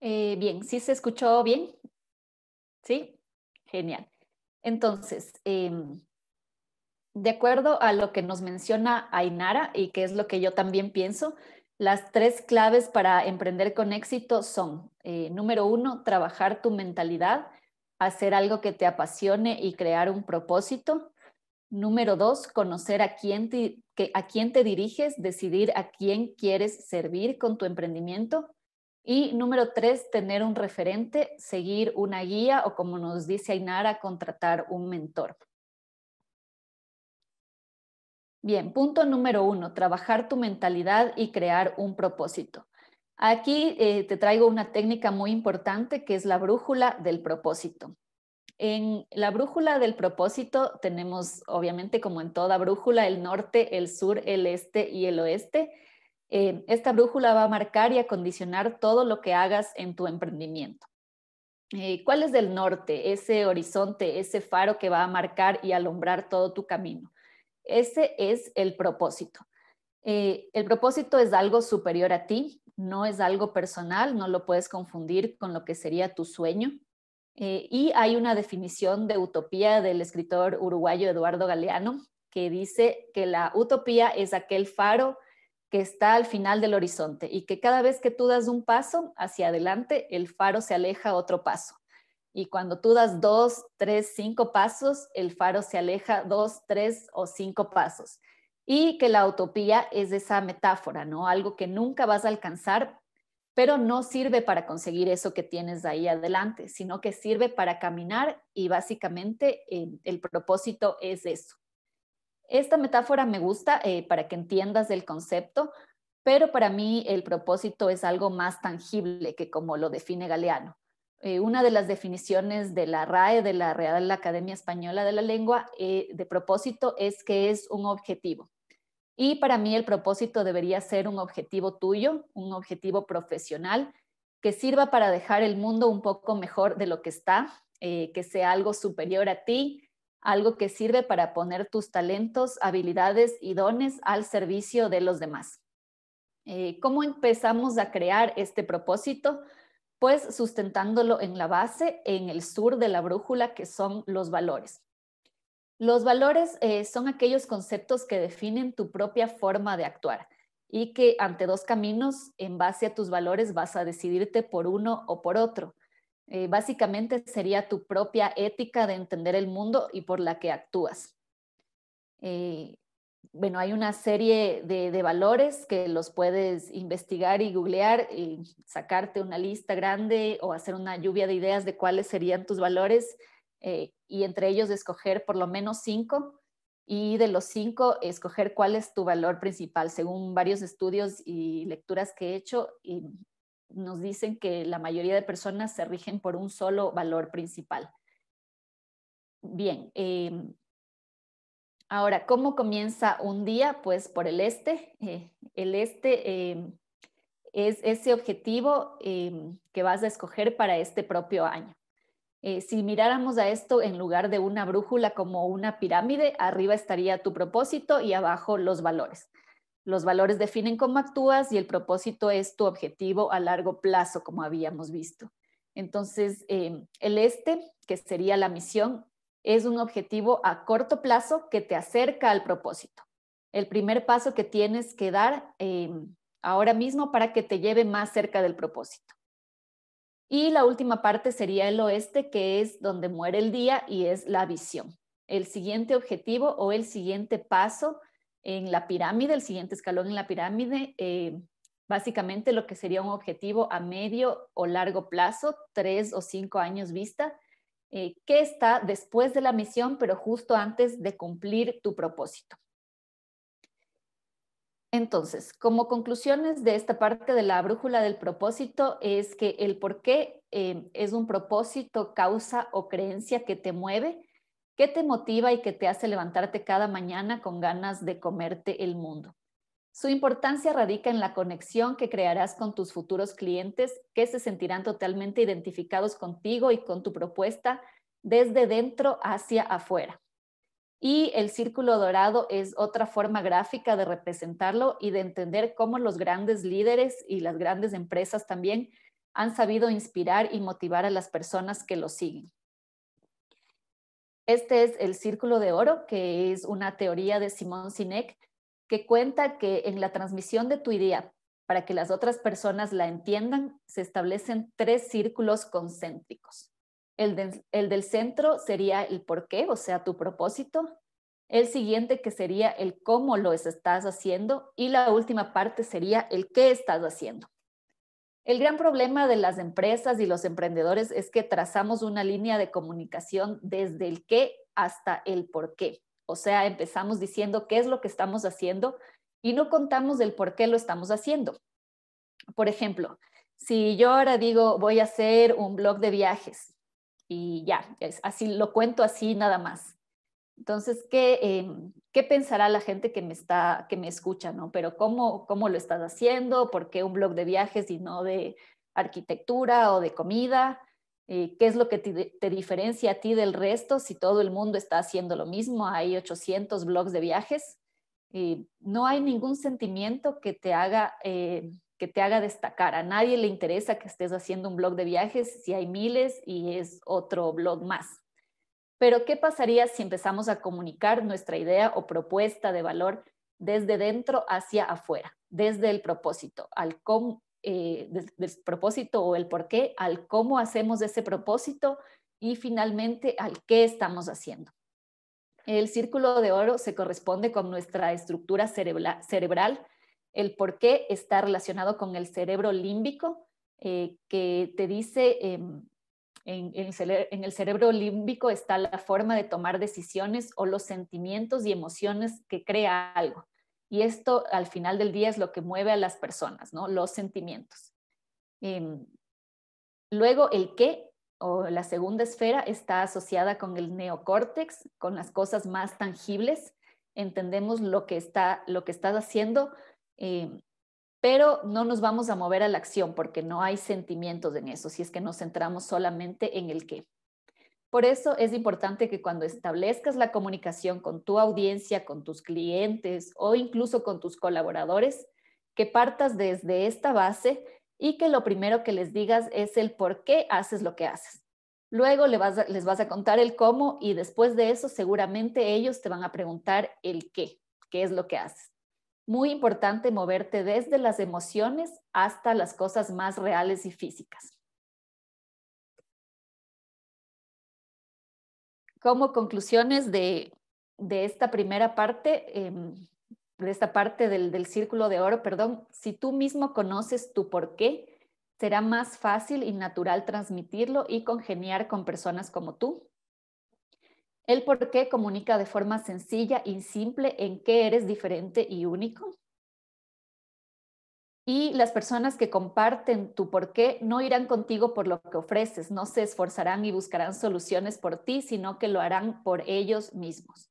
Eh, bien, ¿sí se escuchó bien? Sí, genial. Entonces, em, de acuerdo a lo que nos menciona Ainara y que es lo que yo también pienso, las tres claves para emprender con éxito son, eh, número uno, trabajar tu mentalidad, hacer algo que te apasione y crear un propósito. Número dos, conocer a quién te, a quién te diriges, decidir a quién quieres servir con tu emprendimiento. Y número tres, tener un referente, seguir una guía o como nos dice Ainara, contratar un mentor. Bien, punto número uno, trabajar tu mentalidad y crear un propósito. Aquí eh, te traigo una técnica muy importante que es la brújula del propósito. En la brújula del propósito tenemos, obviamente, como en toda brújula, el norte, el sur, el este y el oeste. Eh, esta brújula va a marcar y a condicionar todo lo que hagas en tu emprendimiento. Eh, ¿Cuál es el norte, ese horizonte, ese faro que va a marcar y alumbrar todo tu camino? Ese es el propósito. Eh, el propósito es algo superior a ti, no es algo personal, no lo puedes confundir con lo que sería tu sueño. Eh, y hay una definición de utopía del escritor uruguayo Eduardo Galeano que dice que la utopía es aquel faro que está al final del horizonte y que cada vez que tú das un paso hacia adelante, el faro se aleja otro paso. Y cuando tú das dos, tres, cinco pasos, el faro se aleja dos, tres o cinco pasos. Y que la utopía es esa metáfora, ¿no? Algo que nunca vas a alcanzar, pero no sirve para conseguir eso que tienes ahí adelante, sino que sirve para caminar y básicamente eh, el propósito es eso. Esta metáfora me gusta eh, para que entiendas el concepto, pero para mí el propósito es algo más tangible que como lo define Galeano. Eh, una de las definiciones de la RAE, de la Real Academia Española de la Lengua, eh, de propósito es que es un objetivo. Y para mí el propósito debería ser un objetivo tuyo, un objetivo profesional que sirva para dejar el mundo un poco mejor de lo que está, eh, que sea algo superior a ti, algo que sirve para poner tus talentos, habilidades y dones al servicio de los demás. ¿Cómo empezamos a crear este propósito? pues sustentándolo en la base, en el sur de la brújula, que son los valores. Los valores eh, son aquellos conceptos que definen tu propia forma de actuar y que ante dos caminos, en base a tus valores, vas a decidirte por uno o por otro. Eh, básicamente sería tu propia ética de entender el mundo y por la que actúas. Eh, bueno, hay una serie de, valores que los puedes investigar y googlear y sacarte una lista grande o hacer una lluvia de ideas de cuáles serían tus valores eh, y entre ellos escoger por lo menos cinco y de los cinco escoger cuál es tu valor principal. Según varios estudios y lecturas que he hecho, nos dicen que la mayoría de personas se rigen por un solo valor principal. Bien, em, Ahora, ¿cómo comienza un día? Pues por el este. Eh, el este em, es ese objetivo em, que vas a escoger para este propio año. Eh, si miráramos a esto en lugar de una brújula como una pirámide, arriba estaría tu propósito y abajo los valores. Los valores definen cómo actúas y el propósito es tu objetivo a largo plazo, como habíamos visto. Entonces, em, el este, que sería la misión, es un objetivo a corto plazo que te acerca al propósito. El primer paso que tienes que dar eh, ahora mismo para que te lleve más cerca del propósito. Y la última parte sería el oeste, que es donde muere el día y es la visión. El siguiente objetivo o el siguiente paso en la pirámide, el siguiente escalón en la pirámide, eh, básicamente lo que sería un objetivo a medio o largo plazo, tres o cinco años vista, eh, qué está después de la misión, pero justo antes de cumplir tu propósito. Entonces, como conclusiones de esta parte de la brújula del propósito es que el por qué eh, es un propósito, causa o creencia que te mueve, que te motiva y que te hace levantarte cada mañana con ganas de comerte el mundo. Su importancia radica en la conexión que crearás con tus futuros clientes, que se sentirán totalmente identificados contigo y con tu propuesta desde dentro hacia afuera. Y el círculo dorado es otra forma gráfica de representarlo y de entender cómo los grandes líderes y las grandes empresas también han sabido inspirar y motivar a las personas que lo siguen. Este es el círculo de oro, que es una teoría de Simón Sinek que cuenta que en la transmisión de tu idea, para que las otras personas la entiendan, se establecen tres círculos concéntricos. El, del centro sería el por qué, o sea, tu propósito. El siguiente que sería el cómo lo estás haciendo y la última parte sería el qué estás haciendo. El gran problema de las empresas y los emprendedores es que trazamos una línea de comunicación desde el qué hasta el por qué. O sea, empezamos diciendo qué es lo que estamos haciendo y no contamos del por qué lo estamos haciendo. Por ejemplo, si yo ahora digo voy a hacer un blog de viajes y ya, así lo cuento así nada más. Entonces, ¿qué, em, ¿qué pensará la gente que me, está, que me escucha? ¿no? Pero ¿cómo, ¿cómo lo estás haciendo? ¿Por qué un blog de viajes y no de arquitectura o de comida? Eh, qué es lo que te, diferencia a ti del resto si todo el mundo está haciendo lo mismo. Hay 800 blogs de viajes. y no hay ningún sentimiento que te haga... Eh, que te haga destacar. A nadie le interesa que estés haciendo un blog de viajes si hay miles y es otro blog más. Pero, ¿qué pasaría si empezamos a comunicar nuestra idea o propuesta de valor desde dentro hacia afuera, desde el propósito, al, com eh, del, propósito o el por qué, al cómo hacemos ese propósito y finalmente al qué estamos haciendo. El círculo de oro se corresponde con nuestra estructura cerebral. El por qué está relacionado con el cerebro límbico, eh, que te dice, em, en el cerebro límbico está la forma de tomar decisiones o los sentimientos y emociones que crea algo. Y esto al final del día es lo que mueve a las personas, ¿no? Los sentimientos. Em, luego el qué o la segunda esfera está asociada con el neocórtex, con las cosas más tangibles. Entendemos lo que, está, lo que estás haciendo, em, pero no nos vamos a mover a la acción porque no hay sentimientos en eso, si es que nos centramos solamente en el qué. Por eso es importante que cuando establezcas la comunicación con tu audiencia, con tus clientes o incluso con tus colaboradores, que partas desde esta base y que lo primero que les digas es el por qué haces lo que haces. Luego les vas, a, contar el cómo y después de eso seguramente ellos te van a preguntar el qué, qué es lo que haces. Muy importante moverte desde las emociones hasta las cosas más reales y físicas. como conclusiones de, esta primera parte, em, de esta parte del, del, círculo de oro, perdón, si tú mismo conoces tu por qué, será más fácil y natural transmitirlo y congeniar con personas como tú. El por qué comunica de forma sencilla y simple en qué eres diferente y único y las personas que comparten tu por qué no irán contigo por lo que ofreces, no se esforzarán y buscarán soluciones por ti, sino que lo harán por ellos mismos.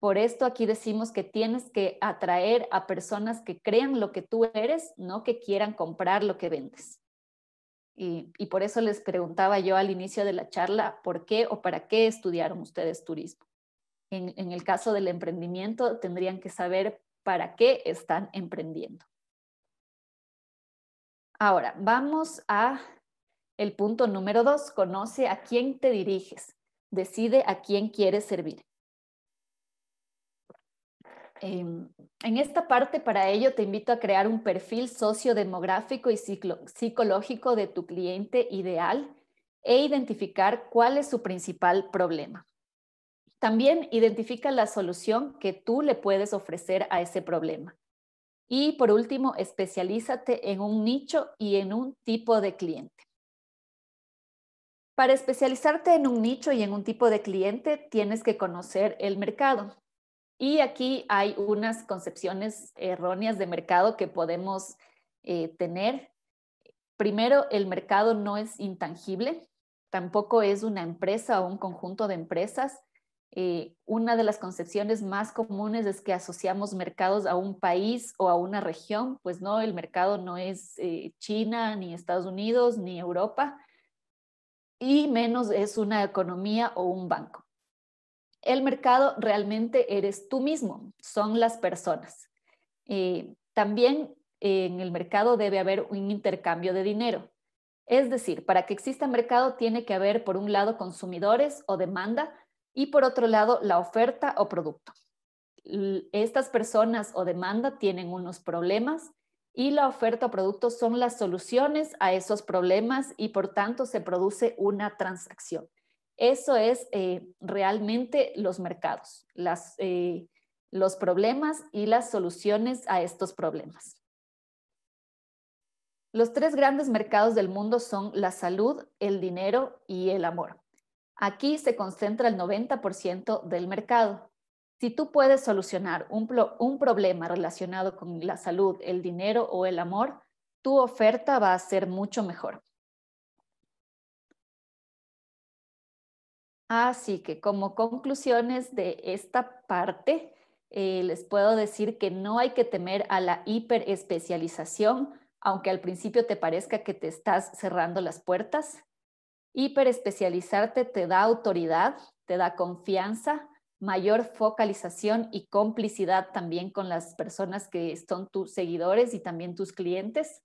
Por esto aquí decimos que tienes que atraer a personas que crean lo que tú eres, no que quieran comprar lo que vendes. Y, por eso les preguntaba yo al inicio de la charla, ¿por qué o para qué estudiaron ustedes turismo? en el caso del emprendimiento, tendrían que saber para qué están emprendiendo. Ahora, vamos a el punto número dos, conoce a quién te diriges, decide a quién quieres servir. Em, en esta parte, para ello, te invito a crear un perfil sociodemográfico y psicológico de tu cliente ideal e identificar cuál es su principal problema. También identifica la solución que tú le puedes ofrecer a ese problema. Y por último, especialízate en un nicho y en un tipo de cliente. Para especializarte en un nicho y en un tipo de cliente, tienes que conocer el mercado. Y aquí hay unas concepciones erróneas de mercado que podemos eh, tener. Primero, el mercado no es intangible, tampoco es una empresa o un conjunto de empresas. Eh, una de las concepciones más comunes es que asociamos mercados a un país o a una región, pues no, el mercado no es eh, China, ni Estados Unidos, ni Europa, y menos es una economía o un banco. El mercado realmente eres tú mismo, son las personas. Eh, también en el mercado debe haber un intercambio de dinero. Es decir, para que exista mercado tiene que haber, por un lado, consumidores o demanda, y por otro lado, la oferta o producto. Estas personas o demanda tienen unos problemas y la oferta o producto son las soluciones a esos problemas y por tanto se produce una transacción. Eso es eh, realmente los mercados, eh, los problemas y las soluciones a estos problemas. Los tres grandes mercados del mundo son la salud, el dinero y el amor. Aquí se concentra el 90% del mercado. Si tú puedes solucionar un, problema relacionado con la salud, el dinero o el amor, tu oferta va a ser mucho mejor. Así que como conclusiones de esta parte, eh, les puedo decir que no hay que temer a la hiperespecialización, aunque al principio te parezca que te estás cerrando las puertas. Hiperespecializarte te da autoridad, te da confianza, mayor focalización y complicidad también con las personas que son tus seguidores y también tus clientes.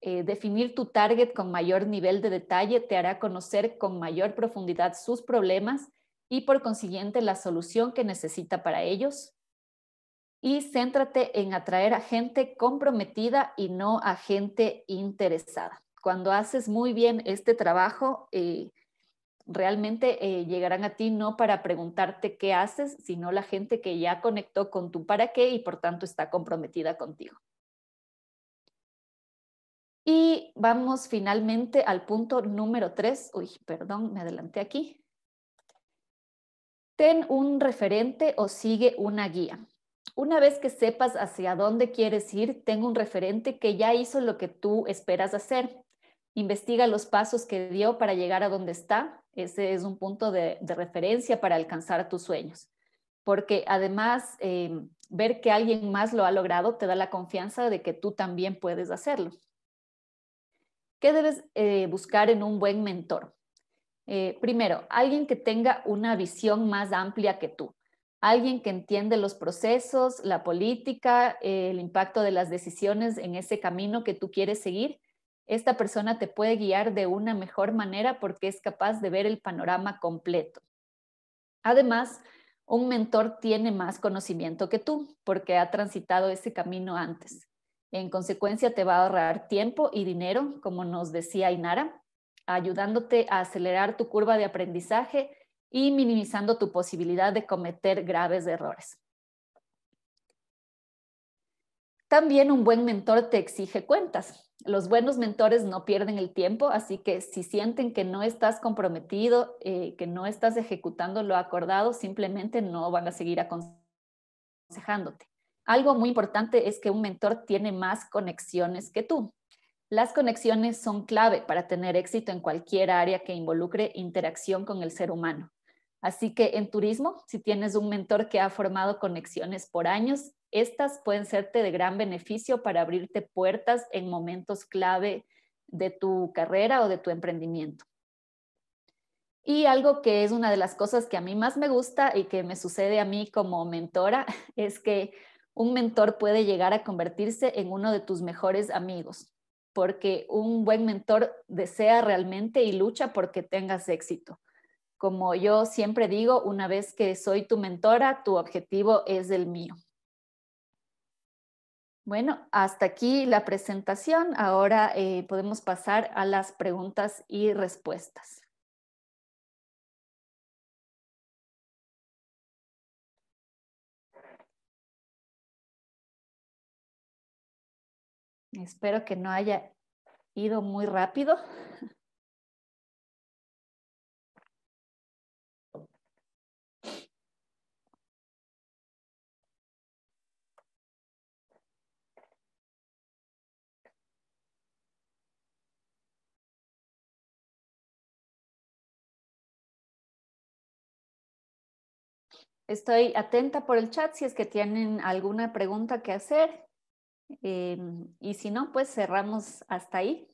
Eh, definir tu target con mayor nivel de detalle te hará conocer con mayor profundidad sus problemas y por consiguiente la solución que necesita para ellos. Y céntrate en atraer a gente comprometida y no a gente interesada cuando haces muy bien este trabajo, eh, realmente eh, llegarán a ti no para preguntarte qué haces, sino la gente que ya conectó con tu para qué y por tanto está comprometida contigo. Y vamos finalmente al punto número tres. Uy, perdón, me adelanté aquí. Ten un referente o sigue una guía. Una vez que sepas hacia dónde quieres ir, ten un referente que ya hizo lo que tú esperas hacer investiga los pasos que dio para llegar a donde está. Ese es un punto de, referencia para alcanzar tus sueños. Porque además, eh, ver que alguien más lo ha logrado te da la confianza de que tú también puedes hacerlo. ¿Qué debes eh, buscar en un buen mentor? Eh, primero, alguien que tenga una visión más amplia que tú, alguien que entiende los procesos, la política, el impacto de las decisiones en ese camino que tú quieres seguir esta persona te puede guiar de una mejor manera porque es capaz de ver el panorama completo. Además, un mentor tiene más conocimiento que tú porque ha transitado ese camino antes. En consecuencia, te va a ahorrar tiempo y dinero, como nos decía Inara, ayudándote a acelerar tu curva de aprendizaje y minimizando tu posibilidad de cometer graves errores. También un buen mentor te exige cuentas. Los buenos mentores no pierden el tiempo, así que si sienten que no estás comprometido, eh, que no estás ejecutando lo acordado, simplemente no van a seguir aconsejándote. Algo muy importante es que un mentor tiene más conexiones que tú. Las conexiones son clave para tener éxito en cualquier área que involucre interacción con el ser humano. Así que en turismo, si tienes un mentor que ha formado conexiones por años, estas pueden serte de gran beneficio para abrirte puertas en momentos clave de tu carrera o de tu emprendimiento. Y algo que es una de las cosas que a mí más me gusta y que me sucede a mí como mentora es que un mentor puede llegar a convertirse en uno de tus mejores amigos, porque un buen mentor desea realmente y lucha porque tengas éxito. Como yo siempre digo, una vez que soy tu mentora, tu objetivo es el mío. Bueno, hasta aquí la presentación. Ahora eh, podemos pasar a las preguntas y respuestas. Espero que no haya ido muy rápido. Estoy atenta por el chat si es que tienen alguna pregunta que hacer. Em, y si no, pues cerramos hasta ahí.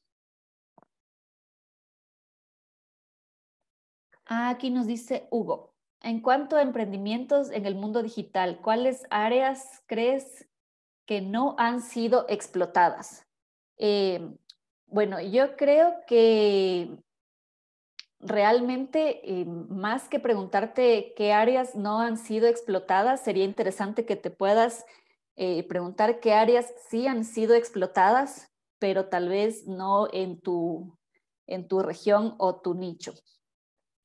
Ah, aquí nos dice Hugo, en cuanto a emprendimientos en el mundo digital, ¿cuáles áreas crees que no han sido explotadas? Em, bueno, yo creo que realmente, eh, más que preguntarte qué áreas no han sido explotadas, sería interesante que te puedas eh, preguntar qué áreas sí han sido explotadas, pero tal vez no en tu, en tu región o tu nicho.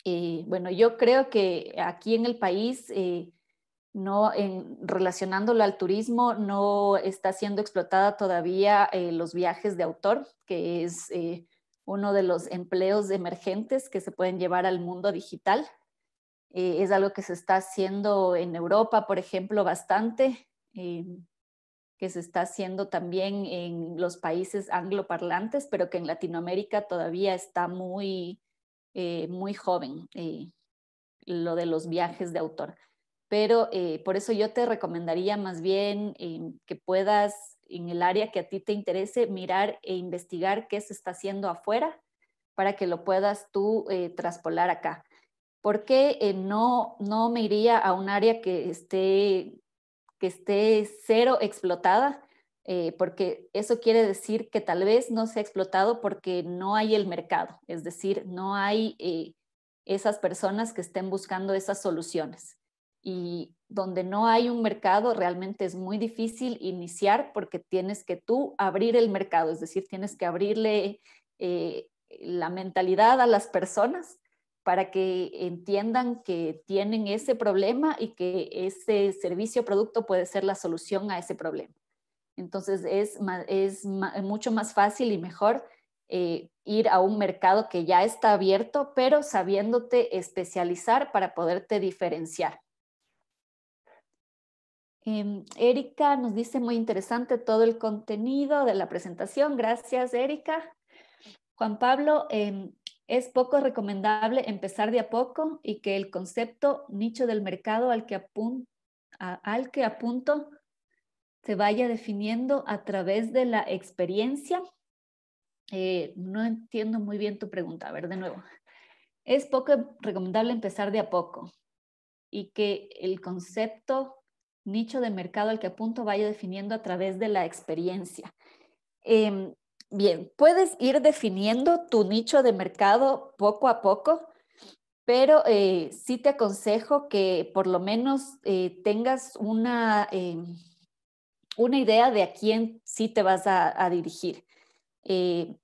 Eh, bueno, yo creo que aquí en el país, no en, relacionándolo al turismo, no está siendo explotada todavía los viajes de autor, que es uno de los empleos emergentes que se pueden llevar al mundo digital. Eh, es algo que se está haciendo en Europa, por ejemplo, bastante, eh, que se está haciendo también en los países angloparlantes, pero que en Latinoamérica todavía está muy, eh, muy joven lo de los viajes de autor. Pero por eso yo te recomendaría más bien que puedas en el área que a ti te interese, mirar e investigar qué se está haciendo afuera para que lo puedas tú eh, traspolar acá. Porque eh, no, no me iría a un área que esté, que esté cero explotada, eh, porque eso quiere decir que tal vez no se ha explotado porque no hay el mercado, es decir, no hay eh, esas personas que estén buscando esas soluciones y donde no hay un mercado realmente es muy difícil iniciar porque tienes que tú abrir el mercado, es decir, tienes que abrirle eh, la mentalidad a las personas para que entiendan que tienen ese problema y que ese servicio o producto puede ser la solución a ese problema. Entonces es, mucho más fácil y mejor eh, ir a un mercado que ya está abierto, pero sabiéndote especializar para poderte diferenciar. Em, Erika nos dice muy interesante todo el contenido de la presentación. Gracias, Erika. Juan Pablo, em, es poco recomendable empezar de a poco y que el concepto nicho del mercado al que, al que apunto se vaya definiendo a través de la experiencia. Eh, no entiendo muy bien tu pregunta. A ver, de nuevo. Es poco recomendable empezar de a poco y que el concepto nicho de mercado al que punto vaya definiendo a través de la experiencia. Em, bien, puedes ir definiendo tu nicho de mercado poco a poco, pero eh, sí te aconsejo que por lo menos eh, tengas una, em, una idea de a quién sí te vas a, a dirigir. Eh,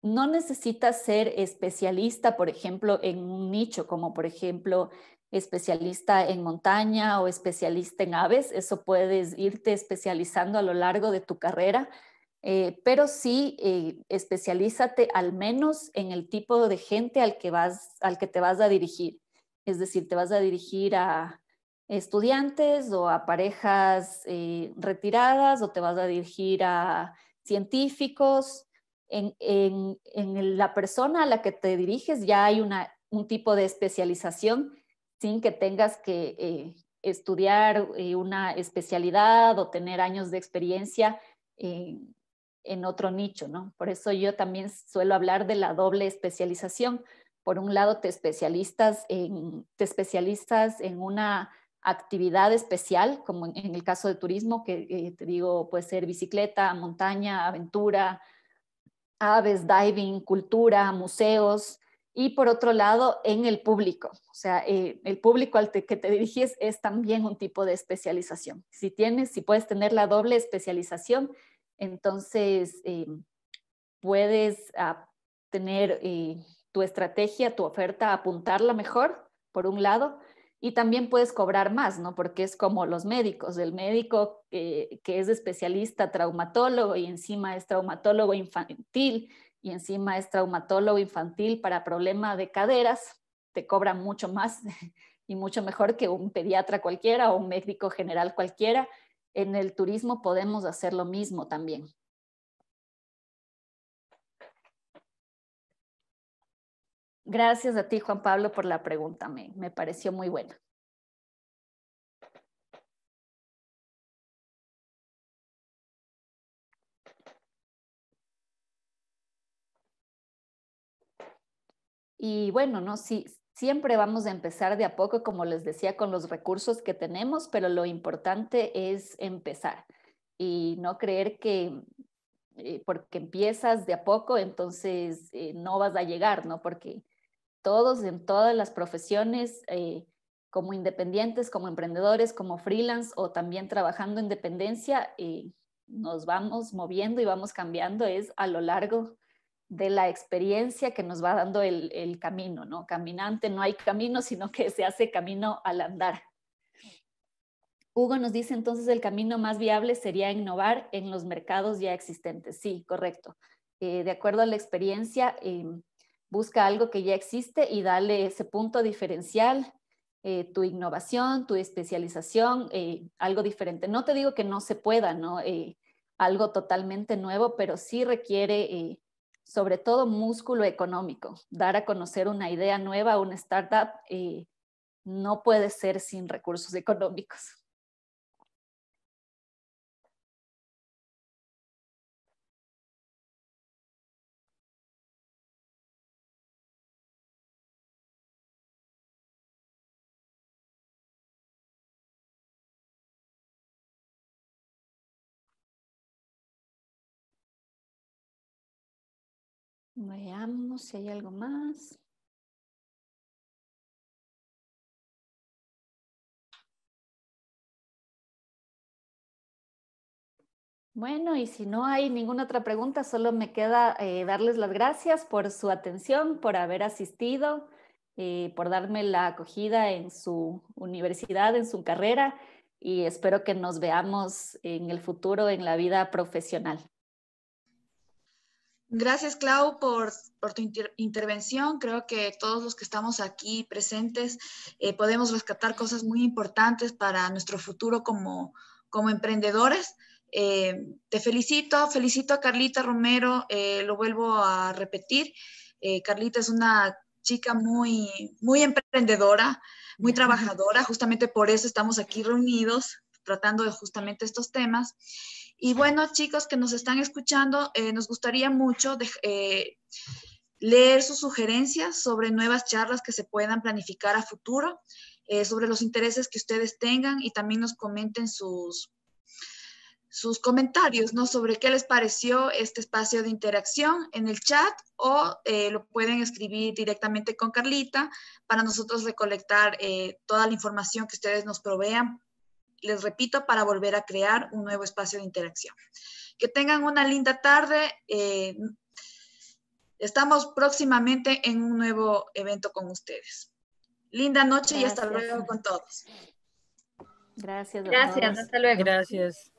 no necesitas ser especialista, por ejemplo, en un nicho como por ejemplo especialista en montaña o especialista en aves, eso puedes irte especializando a lo largo de tu carrera, eh, pero sí eh, especialízate al menos en el tipo de gente al que, vas, al que te vas a dirigir. Es decir, te vas a dirigir a estudiantes o a parejas eh, retiradas o te vas a dirigir a científicos. En, la persona a la que te diriges ya hay un tipo de especialización sin que tengas que eh, estudiar eh, una especialidad o tener años de experiencia en, otro nicho, ¿no? Por eso yo también suelo hablar de la doble especialización. Por un lado, te especialistas en, te especialistas en una actividad especial, como en, el caso de turismo, que eh, te digo, puede ser bicicleta, montaña, aventura, aves, diving, cultura, museos, y por otro lado en el público. O sea, eh, el público al que te diriges es también un tipo de especialización. Si tienes, si puedes tener la doble especialización, entonces eh, puedes ah, tener eh, tu estrategia, tu oferta, apuntarla mejor, por un lado, y también puedes cobrar más, ¿no? Porque es como los médicos, el médico que es especialista traumatólogo y encima es traumatólogo infantil y encima es traumatólogo infantil para problema de caderas, te cobra mucho más y mucho mejor que un pediatra cualquiera o un médico general cualquiera. En el turismo podemos hacer lo mismo también. Gracias a ti, Juan Pablo, por la pregunta. Me, me pareció muy buena. Y bueno, ¿no? siempre vamos a empezar de a poco, como les decía, con los recursos que tenemos, pero lo importante es empezar y no creer que eh, porque empiezas de a poco, entonces eh, no vas a llegar, ¿no? Porque todos en todas las profesiones, eh, como independientes, como emprendedores, como freelance o también trabajando en dependencia, nos vamos moviendo y vamos cambiando, es a lo largo de la experiencia que nos va dando el, camino, ¿no? Caminante no hay camino, sino que se hace camino al andar. Hugo nos dice entonces el camino más viable sería innovar en los mercados ya existentes. Sí, correcto. Eh, de acuerdo a la experiencia, eh, busca algo que ya existe y dale ese punto diferencial, eh, tu innovación, tu especialización, algo diferente. No te digo que no se pueda, ¿no? algo totalmente nuevo, pero sí requiere sobre todo músculo económico. Dar a conocer una idea nueva, una startup, eh, no puede ser sin recursos económicos. Veamos si hay algo más. Bueno, y si no hay ninguna otra pregunta, solo me queda eh, darles las gracias por su atención, por haber asistido, eh, por darme la acogida en su universidad, en su carrera, y espero que nos veamos en el futuro en la vida profesional. Gracias, Clau, por, tu intervención. Creo que todos los que estamos aquí presentes eh, podemos rescatar cosas muy importantes para nuestro futuro como, como emprendedores. Eh, te felicito, felicito a Carlita Romero, eh, lo vuelvo a repetir. Carlita es una chica muy, muy emprendedora, muy trabajadora, justamente por eso estamos aquí reunidos tratando de justamente estos temas. Y bueno, chicos que nos están escuchando, eh, nos gustaría mucho eh, leer sus sugerencias sobre nuevas charlas que se puedan planificar a futuro, eh, sobre los intereses que ustedes tengan y también nos comenten sus, sus comentarios, ¿no? Sobre qué les pareció este espacio de interacción en el chat o lo pueden escribir directamente con Carlita para nosotros recolectar toda la información que ustedes nos provean les repito, para volver a crear un nuevo espacio de interacción. Que tengan una linda tarde. Eh, estamos próximamente en un nuevo evento con ustedes. Linda noche y hasta luego con todos. Gracias. Gracias, hasta luego. Gracias.